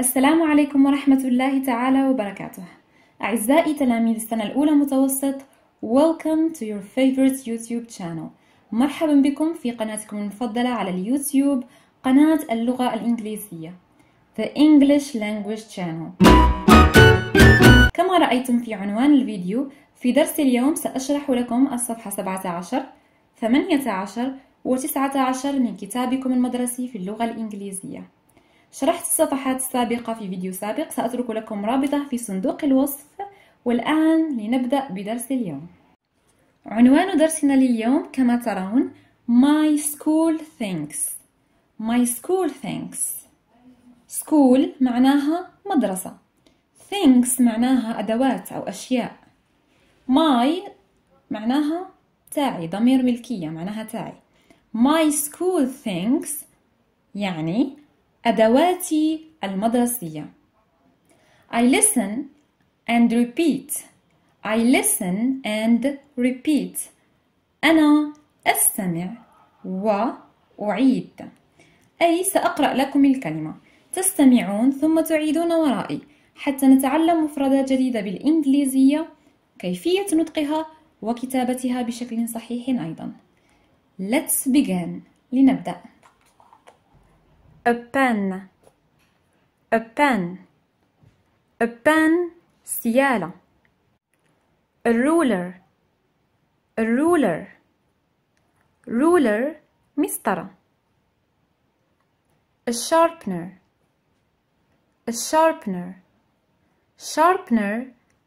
السلام عليكم ورحمة الله تعالى وبركاته أعزائي تلاميذ السنة الأولى متوسط Welcome to your favorite YouTube channel مرحبا بكم في قناتكم المفضلة على اليوتيوب قناة اللغة الإنجليزية The English Language Channel كما رأيتم في عنوان الفيديو في درس اليوم سأشرح لكم الصفحة 17 18 و 19 من كتابكم المدرسي في اللغة الإنجليزية شرحت الصفحات السابقة في فيديو سابق سأترك لكم رابطه في صندوق الوصف والآن لنبدأ بدرس اليوم عنوان درسنا لليوم كما ترون My school things My school things school معناها مدرسة things معناها أدوات أو أشياء my معناها تاعي ضمير ملكية معناها تاعي my school things يعني أدواتي المدرسية I listen and repeat I listen and repeat أنا أستمع وأعيد أي سأقرأ لكم الكلمة تستمعون ثم تعيدون ورائي حتى نتعلم مفردات جديدة بالإنجليزية كيفية نطقها وكتابتها بشكل صحيح أيضا Let's begin لنبدأ a pen a pen a pen ciel a ruler a ruler ruler mistara a sharpener a sharpener sharpener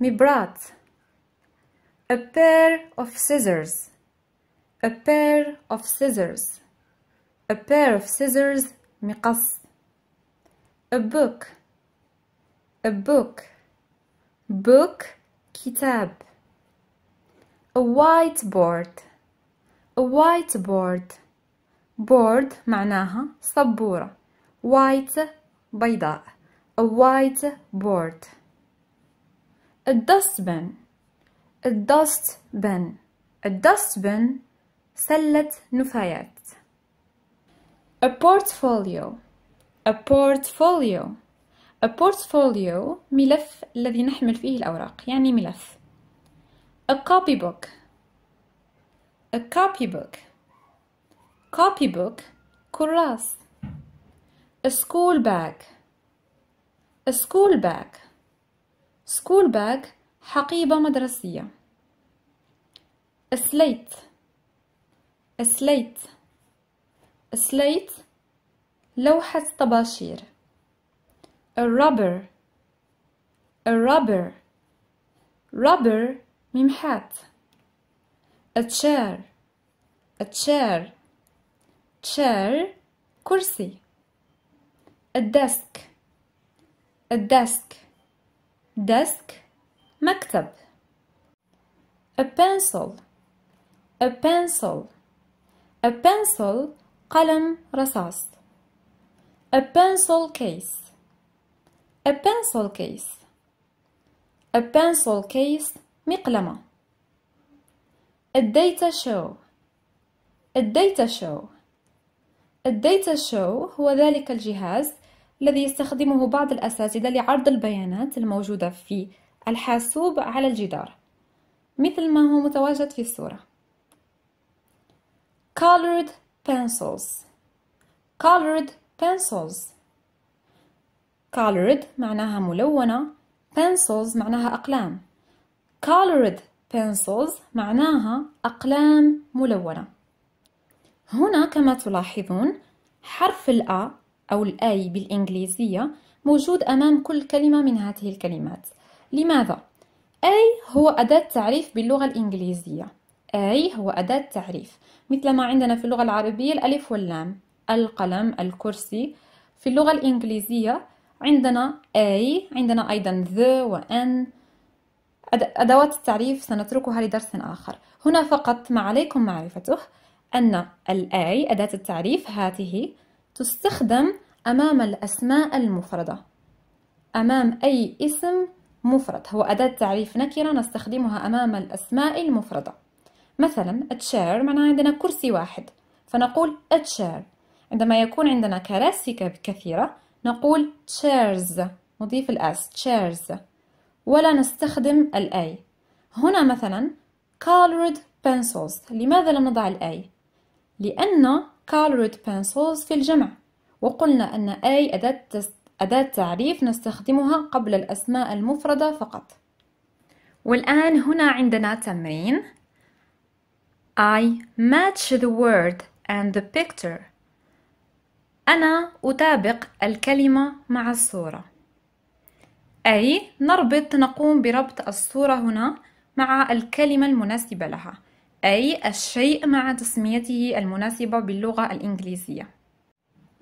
مبرات a pair of scissors a pair of scissors a pair of scissors مقص a book a book book كتاب a whiteboard a whiteboard board معناها صبورة white بيضاء a whiteboard a dustbin a dustbin a dustbin سلة نفايات A portfolio A portfolio A portfolio ملف الذي نحمل فيه الأوراق يعني ملف A copybook A copybook Copybook كراس A school bag A school bag School bag حقيبة مدرسية A slate A slate slate لوحة طباشير a rubber a rubber rubber ممحات a chair a chair chair كرسي a desk a desk desk مكتب a pencil a pencil a pencil قلم رصاص a pencil case a pencil case a pencil case مقلمة a data show a data show a data show هو ذلك الجهاز الذي يستخدمه بعض الأساتذة لعرض البيانات الموجودة في الحاسوب على الجدار مثل ما هو متواجد في الصورة colored pencils colored pencils colored معناها ملونة pencils معناها أقلام colored pencils معناها أقلام ملونة هنا كما تلاحظون حرف الأ أو الأي بالإنجليزية موجود أمام كل كلمة من هذه الكلمات لماذا؟ أي هو أداة تعريف باللغة الإنجليزية أي هو أداة تعريف مثل ما عندنا في اللغة العربية الألف واللام القلم الكرسي في اللغة الإنجليزية عندنا أي عندنا أيضا ذ وأن أدوات التعريف سنتركها لدرس آخر هنا فقط ما عليكم معرفته أن الأي أداة التعريف هاته تستخدم أمام الأسماء المفردة أمام أي اسم مفرد هو أداة تعريف نكرة نستخدمها أمام الأسماء المفردة مثلا a chair معناها عندنا كرسي واحد فنقول a chair عندما يكون عندنا كراسي كثيرة نقول chairs نضيف الاس chairs ولا نستخدم الاي هنا مثلا colored pencils لماذا لم نضع الاي لأن colored pencils في الجمع وقلنا أن أي أداة, أداة تعريف نستخدمها قبل الأسماء المفردة فقط والآن هنا عندنا تمرين I match the word and the picture. أنا أطابق الكلمة مع الصورة. أي نربط نقوم بربط الصورة هنا مع الكلمة المناسبة لها أي الشيء مع تسميته المناسبة باللغة الإنجليزية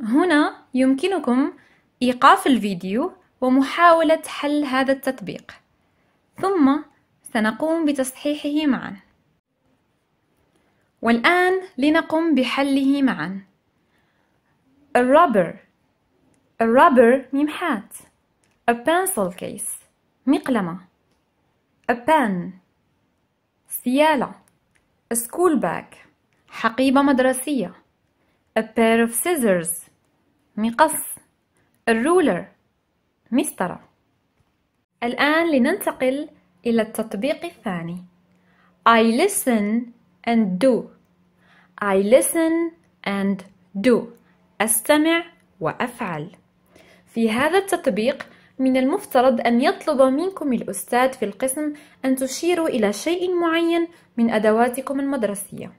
هنا يمكنكم إيقاف الفيديو ومحاولة حل هذا التطبيق ثم سنقوم بتصحيحه معاً والآن لنقم بحله معا الرابر الرابر ممحات a pencil case مقلمة a pen سيالة a school bag حقيبة مدرسية a pair of scissors مقص الرولر مسطرة الآن لننتقل إلى التطبيق الثاني I listen and do I listen and do أستمع وأفعل في هذا التطبيق من المفترض أن يطلب منكم الأستاذ في القسم أن تشيروا إلى شيء معين من أدواتكم المدرسية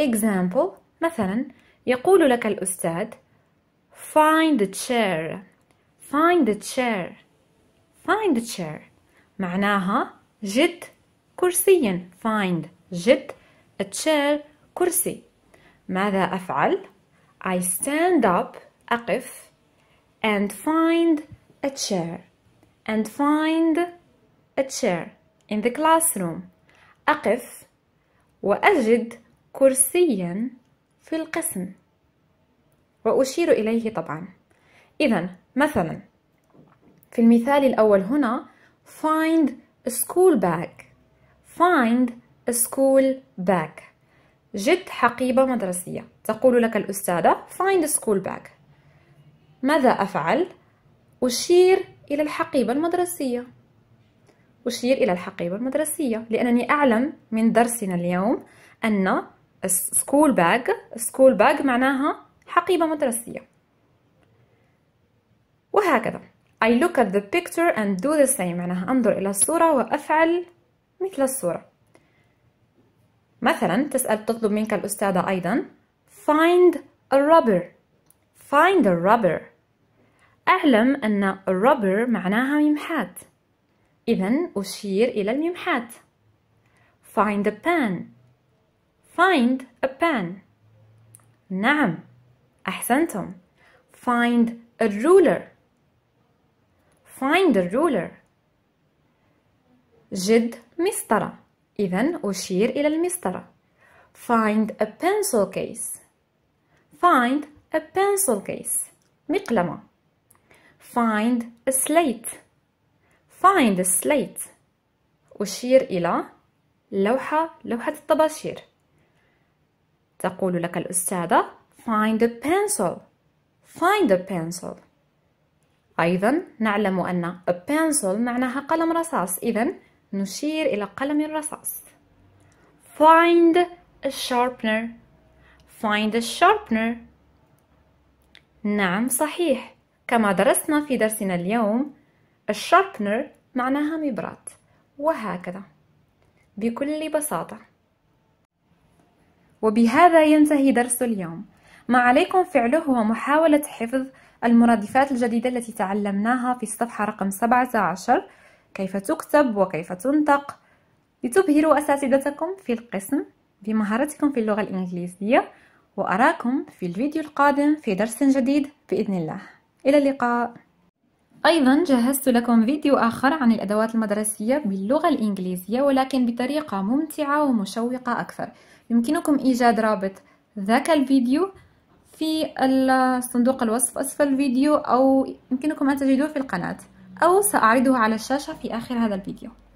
Example مثلا يقول لك الأستاذ Find the chair Find the chair Find the chair معناها جد كرسيا Find جد A chair كرسي ماذا أفعل؟ I stand up أقف and find a chair and find a chair in the classroom أقف وأجد كرسيا في القسم وأشير إليه طبعا إذا مثلا في المثال الأول هنا find a school bag find school bag جد حقيبة مدرسية تقول لك الأستاذة find a school bag ماذا أفعل؟ أشير إلى الحقيبة المدرسية أشير إلى الحقيبة المدرسية لأنني أعلم من درسنا اليوم أن school bag school bag معناها حقيبة مدرسية وهكذا I look at the picture and do the same معناها أنظر إلى الصورة وأفعل مثل الصورة مثلا تسأل تطلب منك الأستاذة أيضا find a rubber find a rubber أعلم أن rubber معناها ممحات إذا أشير إلى الممحات find a pen find a pen نعم أحسنتم find a ruler find a ruler جد مسطره إذا أشير إلى المسطرة find a pencil case find a pencil case مقلمة find a slate find a slate أشير إلى لوحة لوحة الطباشير تقول لك الأستاذة find a pencil find a pencil أيضا نعلم أن a pencil معناها قلم رصاص إذا نشير إلى قلم الرصاص find a sharpener find a sharpener نعم صحيح كما درسنا في درسنا اليوم الشاربنر معناها مبرات وهكذا بكل بساطة وبهذا ينتهي درس اليوم ما عليكم فعله هو محاولة حفظ المرادفات الجديدة التي تعلمناها في الصفحة رقم 17 كيف تكتب وكيف تنطق لتبهروا أساتذتكم في القسم بمهارتكم في اللغة الإنجليزية وأراكم في الفيديو القادم في درس جديد بإذن الله إلى اللقاء أيضا جهزت لكم فيديو آخر عن الأدوات المدرسية باللغة الإنجليزية ولكن بطريقة ممتعة ومشوقة أكثر يمكنكم إيجاد رابط ذاك الفيديو في صندوق الوصف أسفل الفيديو أو يمكنكم أن تجدوه في القناة أو سأعرضه على الشاشة في آخر هذا الفيديو